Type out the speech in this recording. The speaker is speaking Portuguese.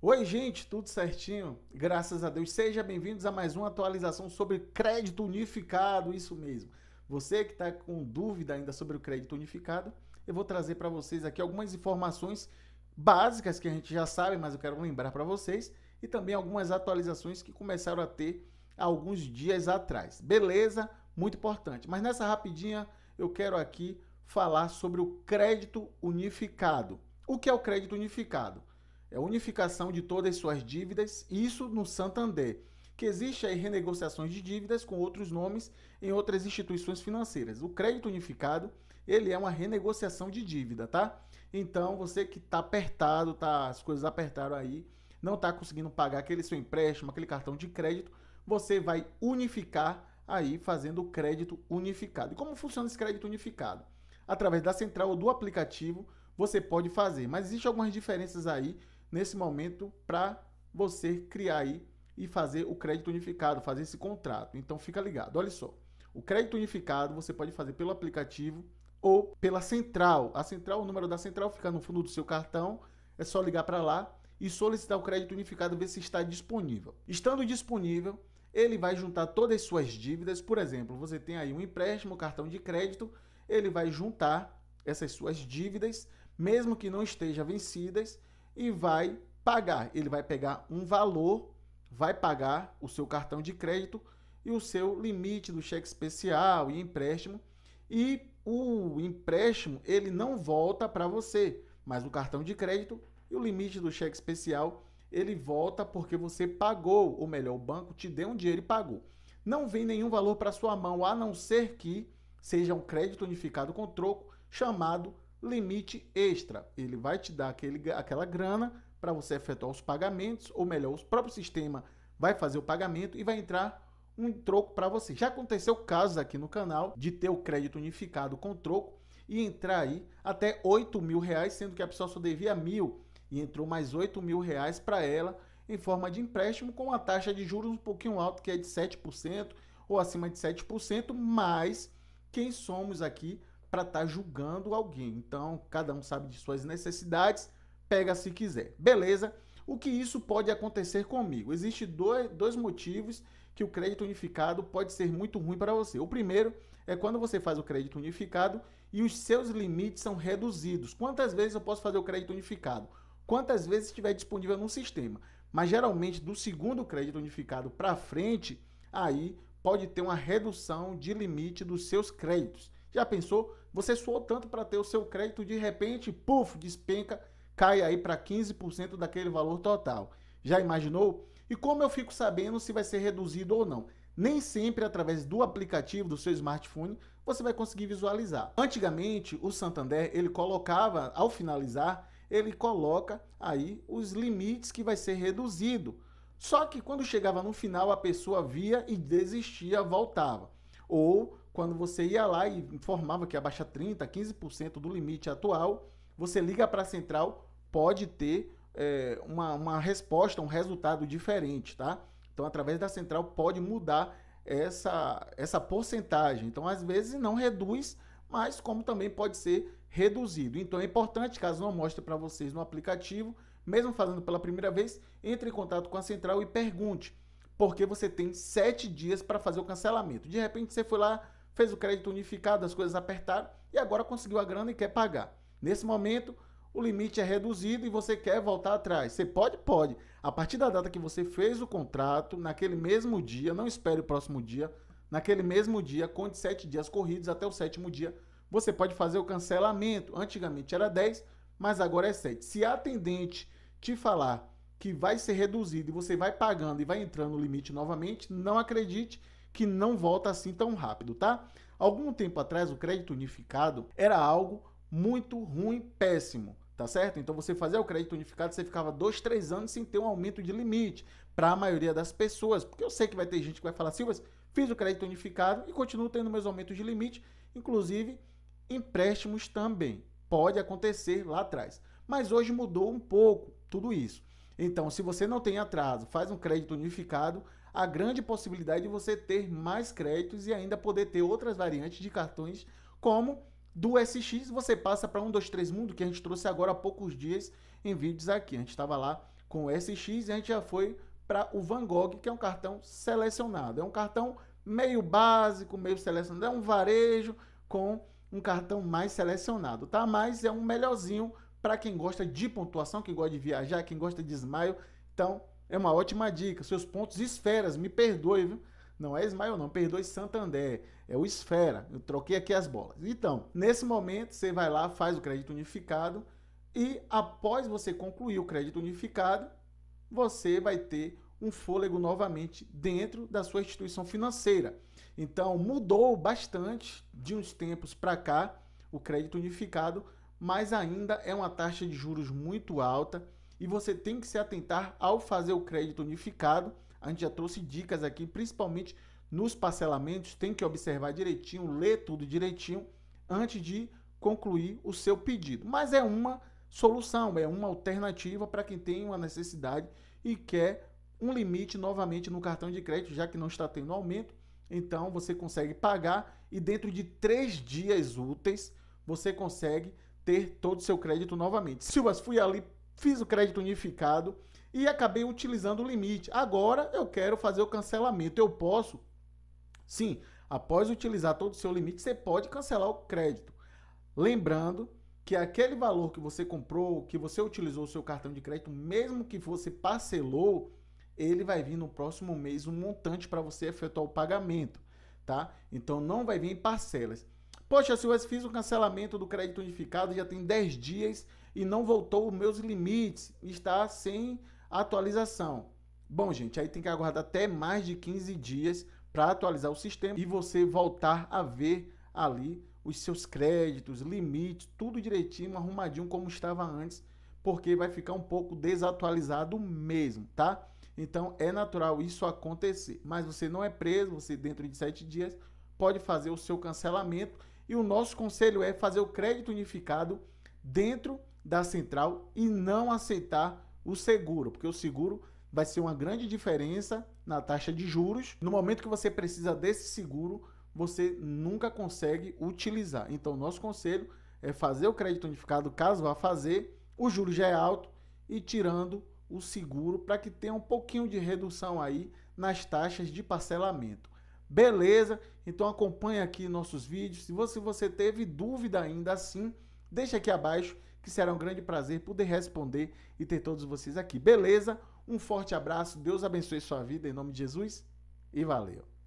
Oi, gente, tudo certinho? Graças a Deus. Sejam bem-vindos a mais uma atualização sobre crédito unificado, isso mesmo. Você que está com dúvida ainda sobre o crédito unificado, eu vou trazer para vocês aqui algumas informações básicas que a gente já sabe, mas eu quero lembrar para vocês, e também algumas atualizações que começaram a ter alguns dias atrás. Beleza? Muito importante. Mas nessa rapidinha, eu quero aqui falar sobre o crédito unificado. O que é o crédito unificado? é, unificação de todas suas dívidas, isso no Santander, que existe aí renegociações de dívidas com outros nomes em outras instituições financeiras. O crédito unificado, ele é uma renegociação de dívida, tá? Então, você que está apertado, tá, as coisas apertaram aí, não está conseguindo pagar aquele seu empréstimo, aquele cartão de crédito, você vai unificar aí fazendo o crédito unificado. E como funciona esse crédito unificado? Através da central ou do aplicativo, você pode fazer. Mas existem algumas diferenças aí nesse momento para você criar aí e fazer o crédito unificado, fazer esse contrato. Então fica ligado, olha só. O crédito unificado você pode fazer pelo aplicativo ou pela central. A central, o número da central fica no fundo do seu cartão, é só ligar para lá e solicitar o crédito unificado, ver se está disponível. Estando disponível, ele vai juntar todas as suas dívidas, por exemplo, você tem aí um empréstimo, cartão de crédito, ele vai juntar essas suas dívidas, mesmo que não estejam vencidas, e vai pagar. Ele vai pegar um valor, vai pagar o seu cartão de crédito e o seu limite do cheque especial e empréstimo. E o empréstimo ele não volta para você, mas o cartão de crédito e o limite do cheque especial ele volta porque você pagou, ou melhor, o banco te deu um dinheiro e pagou. Não vem nenhum valor para sua mão, a não ser que seja um crédito unificado com troco, chamado limite extra. Ele vai te dar aquele, aquela grana para você efetuar os pagamentos, ou melhor, o próprio sistema vai fazer o pagamento e vai entrar um troco para você. Já aconteceu casos aqui no canal de ter o crédito unificado com troco e entrar aí até 8 mil reais, sendo que a pessoa só devia mil e entrou mais 8 mil reais para ela em forma de empréstimo com uma taxa de juros um pouquinho alto, que é de 7% ou acima de 7%, mas quem somos aqui para estar tá julgando alguém. Então, cada um sabe de suas necessidades, pega se quiser. Beleza? O que isso pode acontecer comigo? Existem dois, dois motivos que o crédito unificado pode ser muito ruim para você. O primeiro é quando você faz o crédito unificado e os seus limites são reduzidos. Quantas vezes eu posso fazer o crédito unificado? Quantas vezes estiver disponível no sistema. Mas geralmente do segundo crédito unificado para frente, aí pode ter uma redução de limite dos seus créditos. Já pensou? Você suou tanto para ter o seu crédito, de repente, puf, despenca, cai aí para 15% daquele valor total. Já imaginou? E como eu fico sabendo se vai ser reduzido ou não? Nem sempre através do aplicativo do seu smartphone você vai conseguir visualizar. Antigamente, o Santander, ele colocava, ao finalizar, ele coloca aí os limites que vai ser reduzido. Só que quando chegava no final, a pessoa via e desistia, voltava. Ou quando você ia lá e informava que abaixa 30%, 15% do limite atual, você liga para a central, pode ter é, uma, uma resposta, um resultado diferente, tá? Então, através da central, pode mudar essa, essa porcentagem. Então, às vezes, não reduz, mas como também pode ser reduzido. Então, é importante, caso não mostre para vocês no aplicativo, mesmo fazendo pela primeira vez, entre em contato com a central e pergunte, porque você tem sete dias para fazer o cancelamento. De repente, você foi lá fez o crédito unificado, as coisas apertaram e agora conseguiu a grana e quer pagar. Nesse momento, o limite é reduzido e você quer voltar atrás. Você pode? Pode. A partir da data que você fez o contrato, naquele mesmo dia, não espere o próximo dia, naquele mesmo dia, conte sete dias corridos até o sétimo dia, você pode fazer o cancelamento. Antigamente era 10, mas agora é 7. Se a atendente te falar que vai ser reduzido e você vai pagando e vai entrando no limite novamente, não acredite que não volta assim tão rápido, tá? Algum tempo atrás, o crédito unificado era algo muito ruim, péssimo, tá certo? Então você fazia o crédito unificado, você ficava dois, três anos sem ter um aumento de limite para a maioria das pessoas, porque eu sei que vai ter gente que vai falar, Silvas, fiz o crédito unificado e continuo tendo meus aumentos de limite, inclusive empréstimos também. Pode acontecer lá atrás. Mas hoje mudou um pouco tudo isso. Então, se você não tem atraso, faz um crédito unificado, a grande possibilidade de você ter mais créditos e ainda poder ter outras variantes de cartões, como do SX você passa para um 123 Mundo, que a gente trouxe agora há poucos dias em vídeos aqui. A gente estava lá com o SX e a gente já foi para o Van Gogh, que é um cartão selecionado. É um cartão meio básico, meio selecionado, é um varejo com um cartão mais selecionado, tá? Mas é um melhorzinho para quem gosta de pontuação, quem gosta de viajar, quem gosta de esmaio. Então, é uma ótima dica. Seus pontos esferas, me perdoe, viu? Não é Ismael, não. Perdoe Santander. É o Esfera. Eu troquei aqui as bolas. Então, nesse momento, você vai lá, faz o crédito unificado. E após você concluir o crédito unificado, você vai ter um fôlego novamente dentro da sua instituição financeira. Então, mudou bastante de uns tempos para cá o crédito unificado, mas ainda é uma taxa de juros muito alta e você tem que se atentar ao fazer o crédito unificado. A gente já trouxe dicas aqui, principalmente nos parcelamentos, tem que observar direitinho, ler tudo direitinho antes de concluir o seu pedido. Mas é uma solução, é uma alternativa para quem tem uma necessidade e quer um limite novamente no cartão de crédito, já que não está tendo aumento. Então você consegue pagar e dentro de três dias úteis você consegue ter todo o seu crédito novamente. Silvas, fui ali fiz o crédito unificado e acabei utilizando o limite. Agora eu quero fazer o cancelamento. Eu posso? Sim, após utilizar todo o seu limite, você pode cancelar o crédito. Lembrando que aquele valor que você comprou, que você utilizou o seu cartão de crédito, mesmo que você parcelou, ele vai vir no próximo mês um montante para você efetuar o pagamento, tá? Então não vai vir em parcelas. Poxa, se eu fiz o cancelamento do crédito unificado já tem 10 dias e não voltou os meus limites, está sem atualização. Bom, gente, aí tem que aguardar até mais de 15 dias para atualizar o sistema e você voltar a ver ali os seus créditos, limites, tudo direitinho, arrumadinho como estava antes, porque vai ficar um pouco desatualizado mesmo, tá? Então é natural isso acontecer, mas você não é preso, você dentro de 7 dias pode fazer o seu cancelamento e o nosso conselho é fazer o crédito unificado dentro da central e não aceitar o seguro, porque o seguro vai ser uma grande diferença na taxa de juros. No momento que você precisa desse seguro, você nunca consegue utilizar. Então, nosso conselho é fazer o crédito unificado, caso vá fazer, o juro já é alto e tirando o seguro para que tenha um pouquinho de redução aí nas taxas de parcelamento. Beleza? Então acompanha aqui nossos vídeos. Se você, se você teve dúvida ainda assim, deixa aqui abaixo que será um grande prazer poder responder e ter todos vocês aqui. Beleza? Um forte abraço, Deus abençoe sua vida em nome de Jesus e valeu!